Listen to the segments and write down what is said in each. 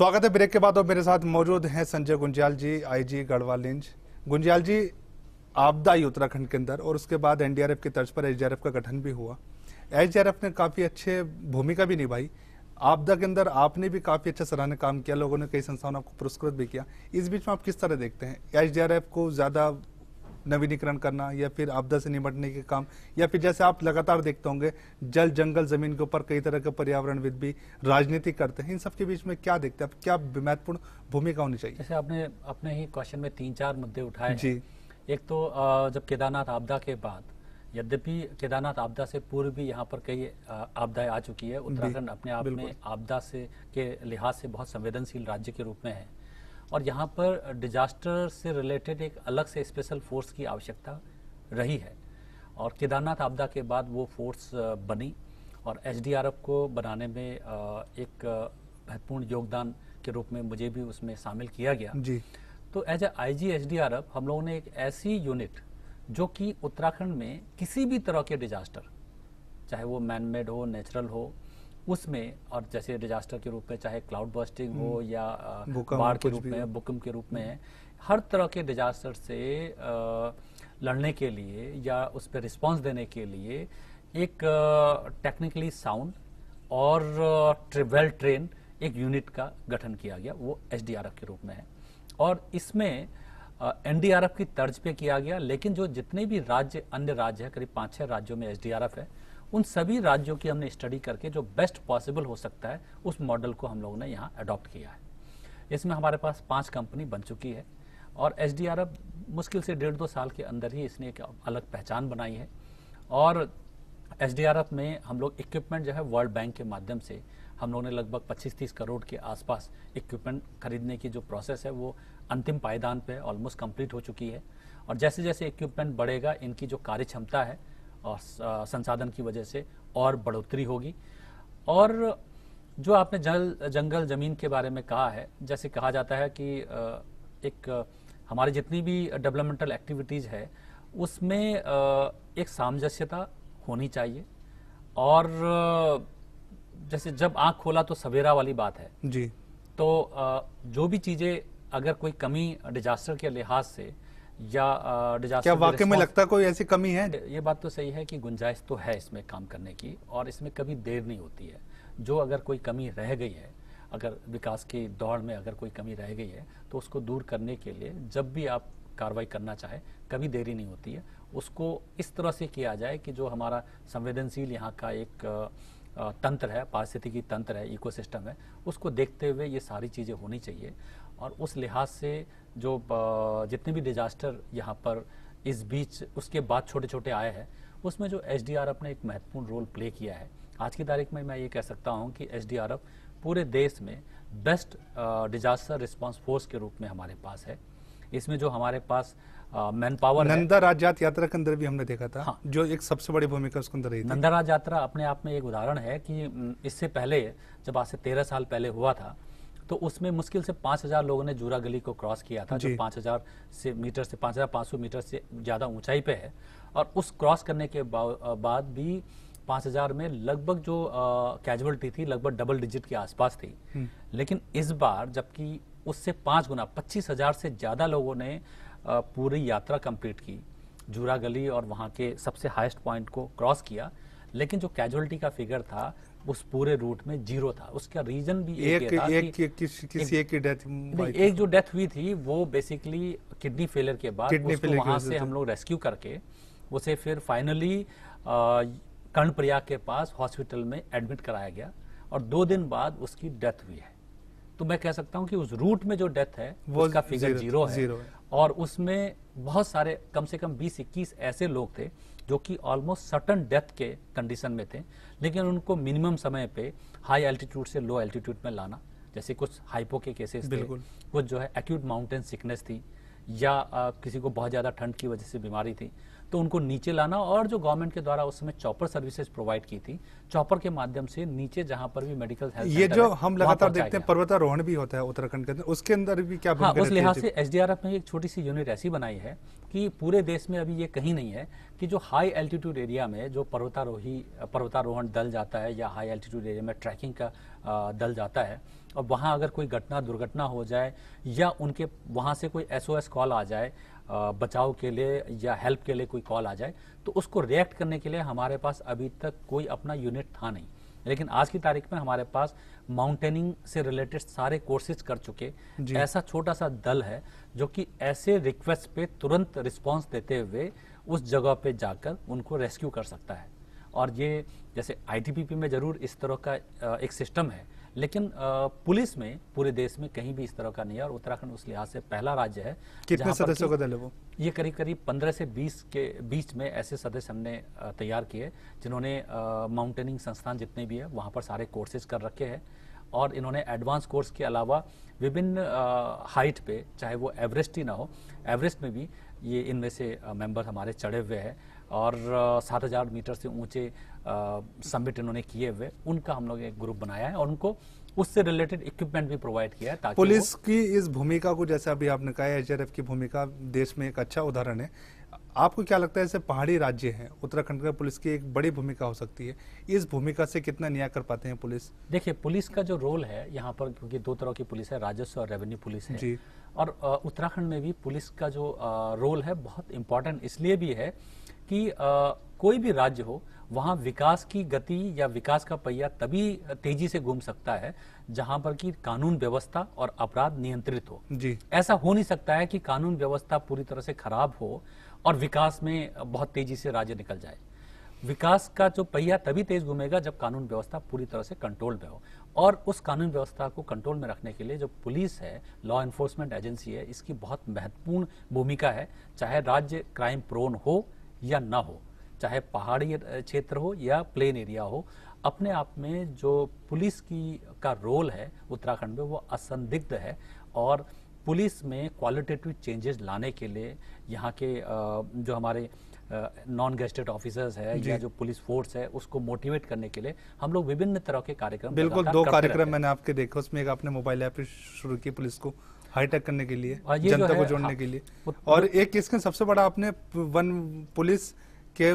स्वागत है ब्रेक के बाद और मेरे साथ मौजूद हैं संजय गुंजाल जी आईजी गढ़वाल इंज गुंजाल जी आपदा आई उत्तराखंड के अंदर और उसके बाद एनडीआरएफ की तर्ज पर एसडीआरएफ का गठन भी हुआ एसडीआरएफ ने काफ़ी अच्छे भूमिका भी निभाई आपदा के अंदर आपने भी काफ़ी अच्छा सराहने काम किया लोगों ने कई संस्थाओं ने आपको पुरस्कृत भी किया इस बीच में आप किस तरह देखते हैं एच को ज़्यादा नवीनीकरण करना या फिर आपदा से निपटने के काम या फिर जैसे आप लगातार देखते होंगे जल जंगल जमीन के ऊपर कई तरह के पर्यावरणविद भी राजनीति करते हैं इन सबके बीच में क्या देखते हैं क्या महत्वपूर्ण भूमिका होनी चाहिए जैसे आपने अपने ही क्वेश्चन में तीन चार मुद्दे उठाए जी एक तो जब केदारनाथ आपदा के बाद यद्यपि केदारनाथ आपदा से पूर्व भी यहाँ पर कई आपदाएं आ चुकी है उत्तराखंड अपने आप में आपदा से के लिहाज से बहुत संवेदनशील राज्य के रूप में है और यहाँ पर डिजास्टर से रिलेटेड एक अलग से स्पेशल फोर्स की आवश्यकता रही है और केदारनाथ आपदा के बाद वो फोर्स बनी और एच को बनाने में एक महत्वपूर्ण योगदान के रूप में मुझे भी उसमें शामिल किया गया जी तो as A I G H D R F हम लोगों ने एक ऐसी यूनिट जो कि उत्तराखंड में किसी भी तरह के डिजास्टर चाहे वो मैन मेड हो नेचुरल हो उसमें और जैसे डिजास्टर के रूप में चाहे क्लाउड बस्टिंग हो हम्म। या बाढ़ के रूप में भूकंप के रूप में हम्म। हर तरह के डिजास्टर से लड़ने के लिए या उस पर रिस्पॉन्स देने के लिए एक टेक्निकली साउंड और वेल ट्रेन एक यूनिट का गठन किया गया वो एसडीआरएफ के रूप में है और इसमें एफ की तर्ज पे किया गया लेकिन जो जितने भी राज्य अन्य राज्य है करीब पाँच छः राज्यों में एफ है उन सभी राज्यों की हमने स्टडी करके जो बेस्ट पॉसिबल हो सकता है उस मॉडल को हम लोगों ने यहाँ अडॉप्ट किया है इसमें हमारे पास पाँच कंपनी बन चुकी है और एस मुश्किल से डेढ़ दो साल के अंदर ही इसने एक अलग पहचान बनाई है और एस में हम लोग इक्विपमेंट जो है वर्ल्ड बैंक के माध्यम से हम लोगों ने लगभग 25-30 करोड़ के आसपास इक्विपमेंट खरीदने की जो प्रोसेस है वो अंतिम पायदान पे ऑलमोस्ट कंप्लीट हो चुकी है और जैसे जैसे इक्विपमेंट बढ़ेगा इनकी जो कार्य क्षमता है और संसाधन की वजह से और बढ़ोतरी होगी और जो आपने जल जंगल ज़मीन के बारे में कहा है जैसे कहा जाता है कि एक हमारी जितनी भी डेवलपमेंटल एक्टिविटीज़ है उसमें एक सामंजस्यता होनी चाहिए और जैसे जब आँख खोला तो सवेरा वाली बात है जी तो जो भी चीज़ें अगर कोई कमी डिजास्टर के लिहाज से या डिजास्टर क्या वाकई में लगता कोई ऐसी कमी है ये बात तो सही है कि गुंजाइश तो है इसमें काम करने की और इसमें कभी देर नहीं होती है जो अगर कोई कमी रह गई है अगर विकास की दौड़ में अगर कोई कमी रह गई है तो उसको दूर करने के लिए जब भी आप कार्रवाई करना चाहे कभी देरी नहीं होती है उसको इस तरह से किया जाए कि जो हमारा संवेदनशील यहाँ का एक तंत्र है पारिस्थितिकी तंत्र है इकोसिस्टम है उसको देखते हुए ये सारी चीज़ें होनी चाहिए और उस लिहाज से जो जितने भी डिजास्टर यहाँ पर इस बीच उसके बाद छोटे छोटे आए हैं उसमें जो एच डी आर एफ ने एक महत्वपूर्ण रोल प्ले किया है आज की तारीख में मैं ये कह सकता हूँ कि एच डी आर एफ पूरे देश में बेस्ट डिजास्टर रिस्पॉन्स फोर्स के रूप में हमारे पास है इसमें जो हमारे पास मैन पावर नंदा राज यात्रा के अंदर भी हमने देखा था हाँ, जो एक सबसे बड़ी भूमिका उसके अंदर रही नंदा राज यात्रा अपने आप में एक उदाहरण है कि इससे पहले जब आज से तेरह साल पहले हुआ था तो उसमें मुश्किल से पांच हज़ार लोगों ने जूरा गली को क्रॉस किया था जो पांच हज़ार से मीटर से पांच हज़ार पांच सौ मीटर से ज़्यादा ऊंचाई पे है और उस क्रॉस करने के बाद भी पांच हज़ार में लगभग जो कैजुअलिटी थी लगभग डबल डिजिट के आसपास थी हम्म। लेकिन इस बार जबकि उससे पांच गुना पच्चीस हज़ार से ज़्यादा लोगों ने पूरी यात्रा कंप्लीट की जूरा गली और वहाँ के सबसे हाईएस्ट पॉइंट को क्रॉस किया लेकिन जो कैजुअलिटी का फिगर था उस पूरे रूट में जीरो था उसका रीजन भी एक एक, एक, कि, किस, किसी एक, एक की डेथ एक जो डेथ हुई थी वो बेसिकली किडनी फेलियर के बाद उसको वहां से तो- हम लोग रेस्क्यू करके उसे फिर फाइनली कर्णप्रयाग के पास हॉस्पिटल में एडमिट कराया गया और दो दिन बाद उसकी डेथ हुई है तो मैं कह सकता हूँ कि उस रूट में जो डेथ है वो उसका फिगर जीरो, जीरो है, जीरो है। और उसमें बहुत सारे कम से कम बीस इक्कीस ऐसे लोग थे जो कि ऑलमोस्ट सटन डेथ के कंडीशन में थे लेकिन उनको मिनिमम समय पे हाई एल्टीट्यूड से लो एल्टीट्यूड में लाना जैसे कुछ हाइपो के केसेस थे कुछ जो है एक्यूट माउंटेन सिकनेस थी या आ, किसी को बहुत ज़्यादा ठंड की वजह से बीमारी थी तो उनको नीचे लाना और जो गवर्नमेंट के द्वारा उस समय चॉपर सर्विसेज प्रोवाइड की थी चॉपर के माध्यम से नीचे जहाँ पर भी मेडिकल हेल्थ ये जो हम लगातार देखते हैं पर्वतारोहण भी होता है उत्तराखंड के अंदर उसके अंदर भी क्या हाँ, उस लिहाज से एसडीआरएफ ने एक छोटी सी यूनिट ऐसी बनाई है कि पूरे देश में अभी ये कहीं नहीं है कि जो हाई एल्टीट्यूड एरिया में जो पर्वतारोही पर्वतारोहण दल जाता है या हाई एल्टीट्यूड एरिया में ट्रैकिंग का दल जाता है और वहाँ अगर कोई घटना दुर्घटना हो जाए या उनके वहाँ से कोई एसओएस कॉल आ जाए बचाव के लिए या हेल्प के लिए कोई कॉल आ जाए तो उसको रिएक्ट करने के लिए हमारे पास अभी तक कोई अपना यूनिट था नहीं लेकिन आज की तारीख में हमारे पास माउंटेनिंग से रिलेटेड सारे कोर्सेज कर चुके ऐसा छोटा सा दल है जो कि ऐसे रिक्वेस्ट पे तुरंत रिस्पांस देते हुए उस जगह पे जाकर उनको रेस्क्यू कर सकता है और ये जैसे आईटीपीपी में ज़रूर इस तरह का एक सिस्टम है लेकिन पुलिस में पूरे देश में कहीं भी इस तरह का नहीं है और उत्तराखंड उस लिहाज से पहला राज्य है कितने सदस्यों का दल है वो ये करीब करीब पंद्रह से बीस के बीच में ऐसे सदस्य हमने तैयार किए जिन्होंने माउंटेनिंग संस्थान जितने भी है वहाँ पर सारे कोर्सेज कर रखे हैं और इन्होंने एडवांस कोर्स के अलावा विभिन्न हाइट पे चाहे वो एवरेस्ट ही ना हो एवरेस्ट में भी ये इनमें से मेंबर हमारे चढ़े हुए हैं और सात हज़ार मीटर से ऊंचे सबमिट इन्होंने किए हुए उनका हम लोग एक ग्रुप बनाया है और उनको उससे रिलेटेड इक्विपमेंट भी प्रोवाइड किया है ताकि पुलिस की इस भूमिका को जैसे अभी आपने कहा एच की भूमिका देश में एक अच्छा उदाहरण है आपको क्या लगता है जैसे पहाड़ी राज्य हैं उत्तराखंड में पुलिस की एक बड़ी भूमिका हो सकती है इस भूमिका से कितना न्याय कर पाते हैं पुलिस देखिए पुलिस का जो रोल है यहाँ पर क्योंकि दो तरह की पुलिस है राजस्व और रेवेन्यू पुलिस है जी। और उत्तराखंड में भी पुलिस का जो रोल है बहुत इम्पोर्टेंट इसलिए भी है कि कोई भी राज्य हो वहाँ विकास की गति या विकास का पहिया तभी तेजी से घूम सकता है जहाँ पर कि कानून व्यवस्था और अपराध नियंत्रित हो जी ऐसा हो नहीं सकता है कि कानून व्यवस्था पूरी तरह से खराब हो और विकास में बहुत तेजी से राज्य निकल जाए विकास का जो पहिया तभी तेज घूमेगा जब कानून व्यवस्था पूरी तरह से कंट्रोल में हो और उस कानून व्यवस्था को कंट्रोल में रखने के लिए जो पुलिस है लॉ एन्फोर्समेंट एजेंसी है इसकी बहुत महत्वपूर्ण भूमिका है चाहे राज्य क्राइम प्रोन हो या ना हो चाहे पहाड़ी क्षेत्र हो या प्लेन एरिया हो अपने आप में जो पुलिस की का रोल है उत्तराखंड में वो असंदिग्ध है और पुलिस में क्वालिटेटिव चेंजेस लाने के लिए यहाँ के जो हमारे नॉन गेस्टेड ऑफिसर्स है या जो पुलिस फोर्स है उसको मोटिवेट करने के लिए हम लोग विभिन्न तरह के कार्यक्रम बिल्कुल दो कार्यक्रम मैंने आपके देखे उसमें एक आपने मोबाइल ऐप शुरू की पुलिस को हाईटेक करने के लिए हाँ, जनता को जोड़ने हाँ, के लिए और एक इसके सबसे बड़ा आपने वन पुलिस के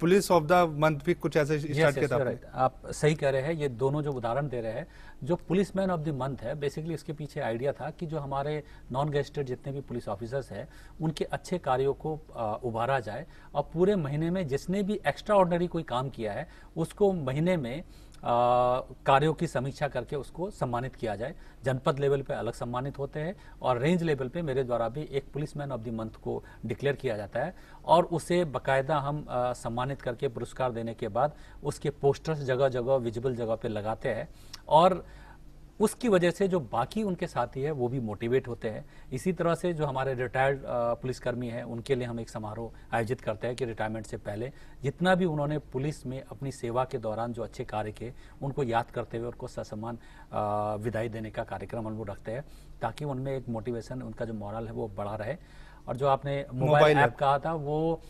पुलिस ऑफ द मंथ भी कुछ ऐसे स्टार्ट किया था आप सही कह रहे हैं ये दोनों जो उदाहरण दे रहे हैं जो policeman of the month है बेसिकली इसके पीछे आइडिया था कि जो हमारे नॉन गेस्टेड जितने भी पुलिस ऑफिसर्स हैं उनके अच्छे कार्यों को उभारा जाए और पूरे महीने में जिसने भी एक्स्ट्रा ऑर्डनरी कोई काम किया है उसको महीने में कार्यों की समीक्षा करके उसको सम्मानित किया जाए जनपद लेवल पे अलग सम्मानित होते हैं और रेंज लेवल पे मेरे द्वारा भी एक policeman of the month को डिक्लेयर किया जाता है और उसे बाकायदा हम आ, सम्मानित करके पुरस्कार देने के बाद उसके पोस्टर्स जगह जगह विजिबल जगह पर लगाते हैं और उसकी वजह से जो बाकी उनके साथी है वो भी मोटिवेट होते हैं इसी तरह से जो हमारे रिटायर्ड पुलिसकर्मी हैं उनके लिए हम एक समारोह आयोजित करते हैं कि रिटायरमेंट से पहले जितना भी उन्होंने पुलिस में अपनी सेवा के दौरान जो अच्छे कार्य किए उनको याद करते हुए उनको ससम्मान विदाई देने का कार्यक्रम हम रखते हैं ताकि उनमें एक मोटिवेशन उनका जो मॉरल है वो बढ़ा रहे और जो आपने मोबाइल ऐप कहा था वो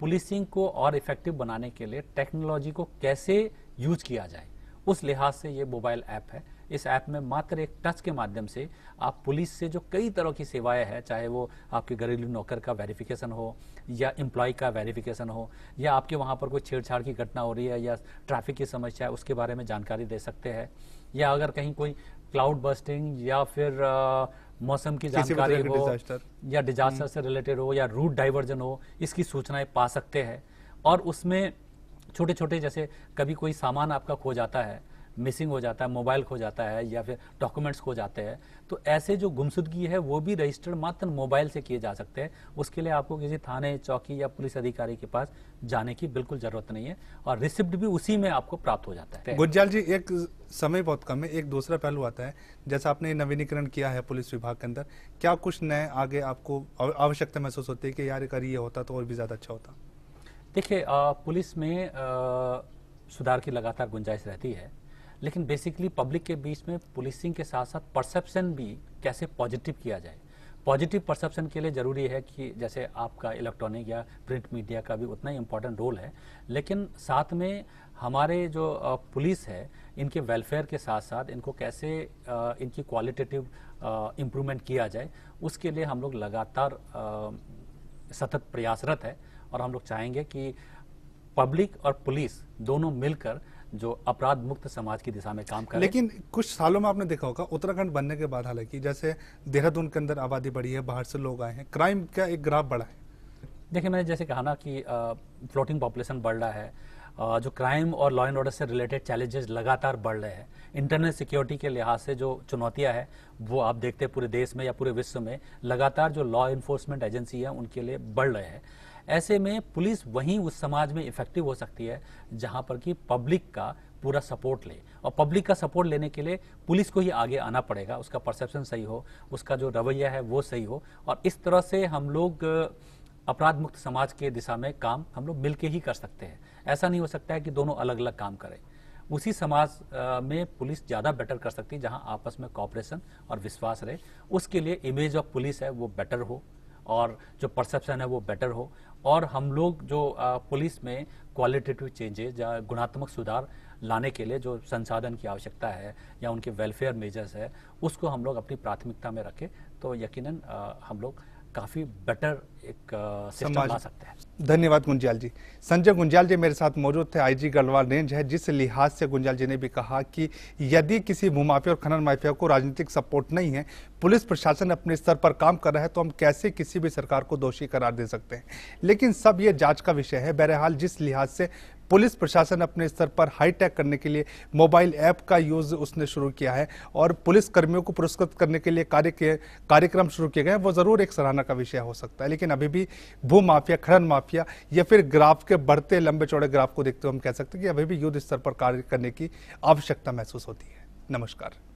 पुलिसिंग को और इफेक्टिव बनाने के लिए टेक्नोलॉजी को कैसे यूज किया जाए उस लिहाज से ये मोबाइल ऐप है इस ऐप में मात्र एक टच के माध्यम से आप पुलिस से जो कई तरह की सेवाएं हैं चाहे वो आपके घरेलू नौकर का वेरिफिकेशन हो या एम्प्लॉय का वेरिफिकेशन हो या आपके वहाँ पर कोई छेड़छाड़ की घटना हो रही है या ट्रैफिक की समस्या है उसके बारे में जानकारी दे सकते हैं या अगर कहीं कोई क्लाउड बस्टिंग या फिर आ, मौसम की जानकारी हम्म। हो या डिजास्टर से रिलेटेड हो या रूट डाइवर्जन हो इसकी सूचनाएं पा सकते हैं और उसमें छोटे छोटे जैसे कभी कोई सामान आपका खो जाता है मिसिंग हो जाता है मोबाइल खो जाता है या फिर डॉक्यूमेंट्स खो जाते हैं तो ऐसे जो गुमशुदगी है वो भी रजिस्टर्ड मात्र मोबाइल से किए जा सकते हैं उसके लिए आपको किसी थाने चौकी या पुलिस अधिकारी के पास जाने की बिल्कुल जरूरत नहीं है और रिसिप्ट भी उसी में आपको प्राप्त हो जाता है गुज्जाल जी एक समय बहुत कम है एक दूसरा पहलू आता है जैसा आपने नवीनीकरण किया है पुलिस विभाग के अंदर क्या कुछ नए आगे आपको आवश्यकता महसूस होती है कि यार अगर ये होता तो और भी ज़्यादा अच्छा होता देखिए पुलिस में सुधार की लगातार गुंजाइश रहती है लेकिन बेसिकली पब्लिक के बीच में पुलिसिंग के साथ साथ परसेप्शन भी कैसे पॉजिटिव किया जाए पॉजिटिव परसेप्शन के लिए ज़रूरी है कि जैसे आपका इलेक्ट्रॉनिक या प्रिंट मीडिया का भी उतना ही इम्पोर्टेंट रोल है लेकिन साथ में हमारे जो पुलिस है इनके वेलफेयर के साथ साथ इनको कैसे इनकी क्वालिटेटिव इम्प्रूवमेंट किया जाए उसके लिए हम लोग लगातार सतत प्रयासरत है और हम लोग चाहेंगे कि पब्लिक और पुलिस दोनों मिलकर जो अपराध मुक्त समाज की दिशा में काम कर लेकिन कुछ सालों में आपने देखा होगा उत्तराखंड बनने के बाद हालांकि जैसे देहरादून के अंदर आबादी बढ़ी है बाहर से लोग आए हैं क्राइम का एक ग्राफ बढ़ा है देखिए मैंने जैसे कहा ना कि फ्लोटिंग पॉपुलेशन बढ़ रहा है आ, जो क्राइम और लॉ एंड ऑर्डर से रिलेटेड चैलेंजेस लगातार बढ़ रहे हैं इंटरनल सिक्योरिटी के लिहाज से जो चुनौतियां हैं वो आप देखते हैं पूरे देश में या पूरे विश्व में लगातार जो लॉ इन्फोर्समेंट एजेंसी है उनके लिए बढ़ रहे हैं ऐसे में पुलिस वहीं उस समाज में इफेक्टिव हो सकती है जहां पर कि पब्लिक का पूरा सपोर्ट ले और पब्लिक का सपोर्ट लेने के लिए पुलिस को ही आगे आना पड़ेगा उसका परसेप्शन सही हो उसका जो रवैया है वो सही हो और इस तरह से हम लोग अपराध मुक्त समाज के दिशा में काम हम लोग मिलके ही कर सकते हैं ऐसा नहीं हो सकता है कि दोनों अलग अलग काम करें उसी समाज में पुलिस ज़्यादा बेटर कर सकती है जहाँ आपस में कॉपरेशन और विश्वास रहे उसके लिए इमेज ऑफ पुलिस है वो बेटर हो और जो परसेप्शन है वो बेटर हो और हम लोग जो पुलिस में क्वालिटेटिव चेंजेज या गुणात्मक सुधार लाने के लिए जो संसाधन की आवश्यकता है या उनके वेलफेयर मेजर्स है उसको हम लोग अपनी प्राथमिकता में रखें तो यकीनन हम लोग काफ़ी बेटर एक सिस्टम ला सकते हैं धन्यवाद गुंजाल जी संजय गुंजाल जी मेरे साथ मौजूद थे आईजी गढ़वाल रेंज है जिस लिहाज से गुंजाल जी ने भी कहा कि यदि किसी भूमाफिया और खनन माफिया को राजनीतिक सपोर्ट नहीं है पुलिस प्रशासन अपने स्तर पर काम कर रहा है तो हम कैसे किसी भी सरकार को दोषी करार दे सकते हैं लेकिन सब ये जांच का विषय है बहरहाल जिस लिहाज से पुलिस प्रशासन अपने स्तर पर हाईटेक करने के लिए मोबाइल ऐप का यूज उसने शुरू किया है और पुलिस कर्मियों को पुरस्कृत करने के लिए कार्य किए कार्यक्रम शुरू किए गए हैं वो जरूर एक सराहना का विषय हो सकता है लेकिन अभी भी भू माफिया खनन माफिया या फिर ग्राफ के बढ़ते लंबे चौड़े ग्राफ को देखते हुए हम कह सकते हैं कि अभी भी युद्ध स्तर पर कार्य करने की आवश्यकता महसूस होती है नमस्कार